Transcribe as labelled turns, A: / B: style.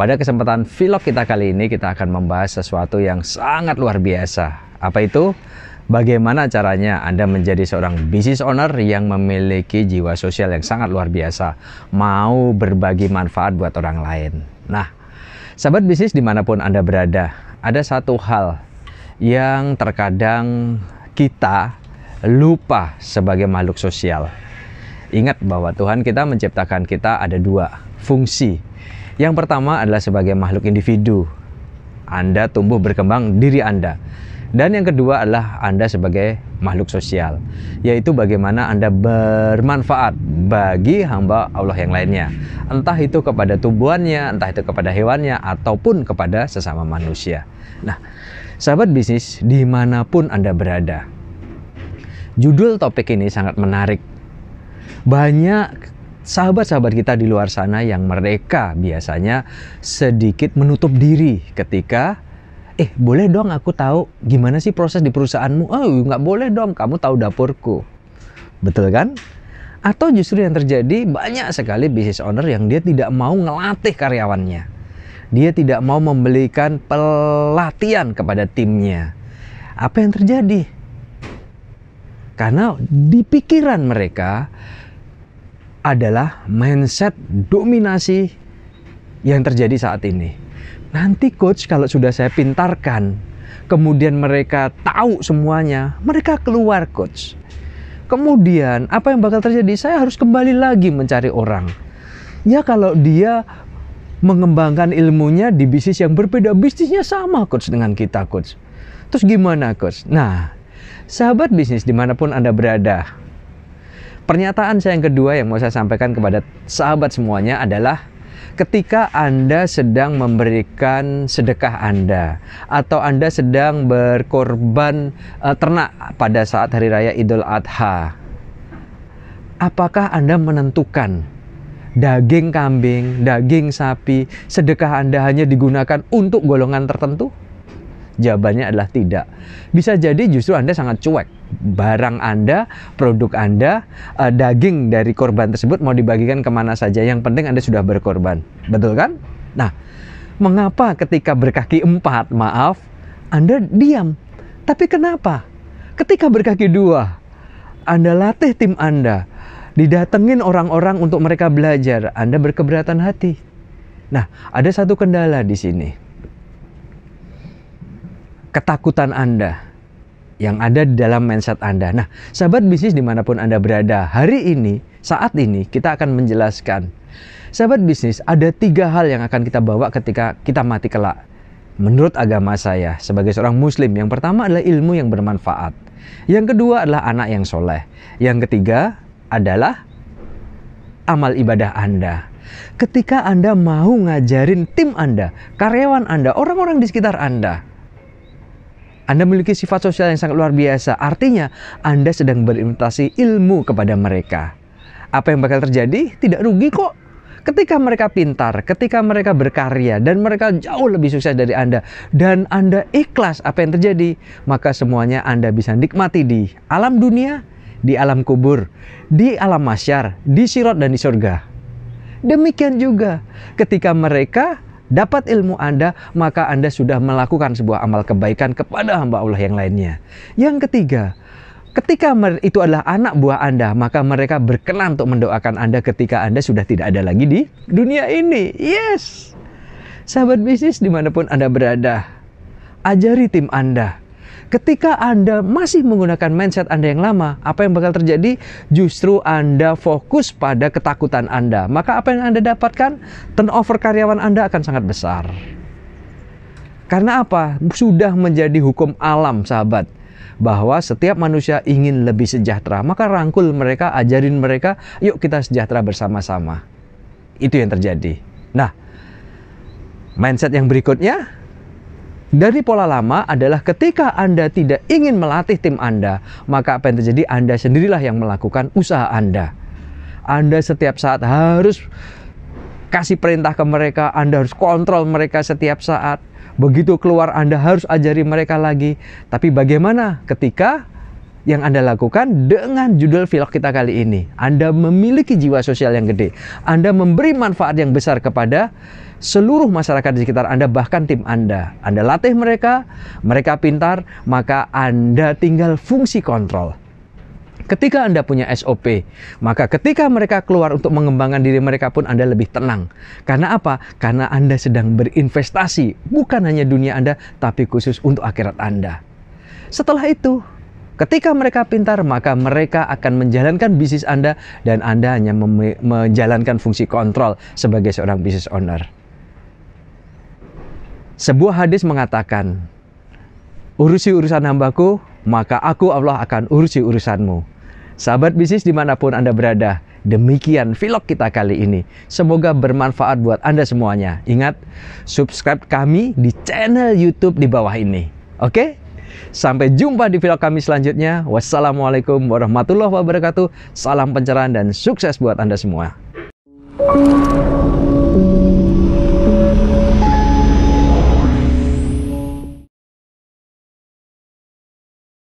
A: Pada kesempatan vlog kita kali ini kita akan membahas sesuatu yang sangat luar biasa. Apa itu? Bagaimana caranya Anda menjadi seorang business owner yang memiliki jiwa sosial yang sangat luar biasa, mau berbagi manfaat buat orang lain. Nah, sahabat bisnis dimanapun Anda berada, ada satu hal yang terkadang kita lupa sebagai makhluk sosial. Ingat bahwa Tuhan kita menciptakan kita ada dua fungsi. Yang pertama adalah sebagai makhluk individu. Anda tumbuh berkembang diri Anda. Dan yang kedua adalah Anda sebagai makhluk sosial, yaitu bagaimana Anda bermanfaat bagi hamba Allah yang lainnya. Entah itu kepada tumbuhannya, entah itu kepada hewannya, ataupun kepada sesama manusia. Nah, sahabat bisnis, dimanapun Anda berada, Judul topik ini sangat menarik. Banyak sahabat-sahabat kita di luar sana yang mereka biasanya sedikit menutup diri ketika eh boleh dong aku tahu gimana sih proses di perusahaanmu? Oh nggak boleh dong kamu tahu dapurku. Betul kan? Atau justru yang terjadi banyak sekali business owner yang dia tidak mau ngelatih karyawannya. Dia tidak mau membelikan pelatihan kepada timnya. Apa yang terjadi? Karena di pikiran mereka adalah mindset dominasi yang terjadi saat ini. Nanti coach kalau sudah saya pintarkan, kemudian mereka tahu semuanya, mereka keluar coach. Kemudian apa yang bakal terjadi? Saya harus kembali lagi mencari orang. Ya kalau dia mengembangkan ilmunya di bisnis yang berbeda, bisnisnya sama coach dengan kita coach. Terus gimana coach? Nah, Sahabat bisnis dimanapun Anda berada, pernyataan saya yang kedua yang mau saya sampaikan kepada sahabat semuanya adalah ketika Anda sedang memberikan sedekah Anda atau Anda sedang berkorban uh, ternak pada saat hari raya Idul Adha. Apakah Anda menentukan daging kambing, daging sapi, sedekah Anda hanya digunakan untuk golongan tertentu? Jawabannya adalah tidak. Bisa jadi justru Anda sangat cuek. Barang Anda, produk Anda, uh, daging dari korban tersebut mau dibagikan kemana saja. Yang penting Anda sudah berkorban. Betul kan? Nah, mengapa ketika berkaki empat, maaf, Anda diam? Tapi kenapa? Ketika berkaki dua, Anda latih tim Anda, didatengin orang-orang untuk mereka belajar, Anda berkeberatan hati. Nah, ada satu kendala di sini ketakutan Anda yang ada di dalam mindset Anda. Nah, sahabat bisnis dimanapun Anda berada, hari ini, saat ini kita akan menjelaskan. Sahabat bisnis, ada tiga hal yang akan kita bawa ketika kita mati kelak. Menurut agama saya, sebagai seorang muslim, yang pertama adalah ilmu yang bermanfaat. Yang kedua adalah anak yang soleh. Yang ketiga adalah amal ibadah Anda. Ketika Anda mau ngajarin tim Anda, karyawan Anda, orang-orang di sekitar Anda, anda memiliki sifat sosial yang sangat luar biasa. Artinya, Anda sedang berinvestasi ilmu kepada mereka. Apa yang bakal terjadi? Tidak rugi kok. Ketika mereka pintar, ketika mereka berkarya, dan mereka jauh lebih sukses dari Anda, dan Anda ikhlas apa yang terjadi, maka semuanya Anda bisa nikmati di alam dunia, di alam kubur, di alam masyar, di sirot, dan di surga. Demikian juga ketika mereka dapat ilmu Anda, maka Anda sudah melakukan sebuah amal kebaikan kepada hamba Allah yang lainnya. Yang ketiga, ketika itu adalah anak buah Anda, maka mereka berkenan untuk mendoakan Anda ketika Anda sudah tidak ada lagi di dunia ini. Yes. Sahabat bisnis dimanapun Anda berada, ajari tim Anda Ketika Anda masih menggunakan mindset Anda yang lama, apa yang bakal terjadi? Justru Anda fokus pada ketakutan Anda. Maka apa yang Anda dapatkan? Turnover karyawan Anda akan sangat besar. Karena apa? Sudah menjadi hukum alam, sahabat bahwa setiap manusia ingin lebih sejahtera. Maka rangkul mereka, ajarin mereka, yuk kita sejahtera bersama-sama. Itu yang terjadi. Nah, mindset yang berikutnya dari pola lama adalah ketika Anda tidak ingin melatih tim Anda, maka apa yang terjadi? Anda sendirilah yang melakukan usaha Anda. Anda setiap saat harus kasih perintah ke mereka, Anda harus kontrol mereka setiap saat. Begitu keluar Anda harus ajari mereka lagi. Tapi bagaimana ketika yang Anda lakukan dengan judul vlog kita kali ini. Anda memiliki jiwa sosial yang gede. Anda memberi manfaat yang besar kepada seluruh masyarakat di sekitar Anda, bahkan tim Anda. Anda latih mereka, mereka pintar, maka Anda tinggal fungsi kontrol. Ketika Anda punya SOP, maka ketika mereka keluar untuk mengembangkan diri mereka pun Anda lebih tenang. Karena apa? Karena Anda sedang berinvestasi, bukan hanya dunia Anda, tapi khusus untuk akhirat Anda. Setelah itu, Ketika mereka pintar, maka mereka akan menjalankan bisnis Anda dan Anda hanya menjalankan fungsi kontrol sebagai seorang business owner. Sebuah hadis mengatakan, "Urusi urusan hambaku, maka aku Allah akan urusi urusanmu." Sahabat bisnis dimanapun Anda berada, demikian vlog kita kali ini. Semoga bermanfaat buat Anda semuanya. Ingat, subscribe kami di channel YouTube di bawah ini. Oke? Okay? Sampai jumpa di video kami selanjutnya. Wassalamualaikum warahmatullahi wabarakatuh. Salam pencerahan dan sukses buat Anda semua.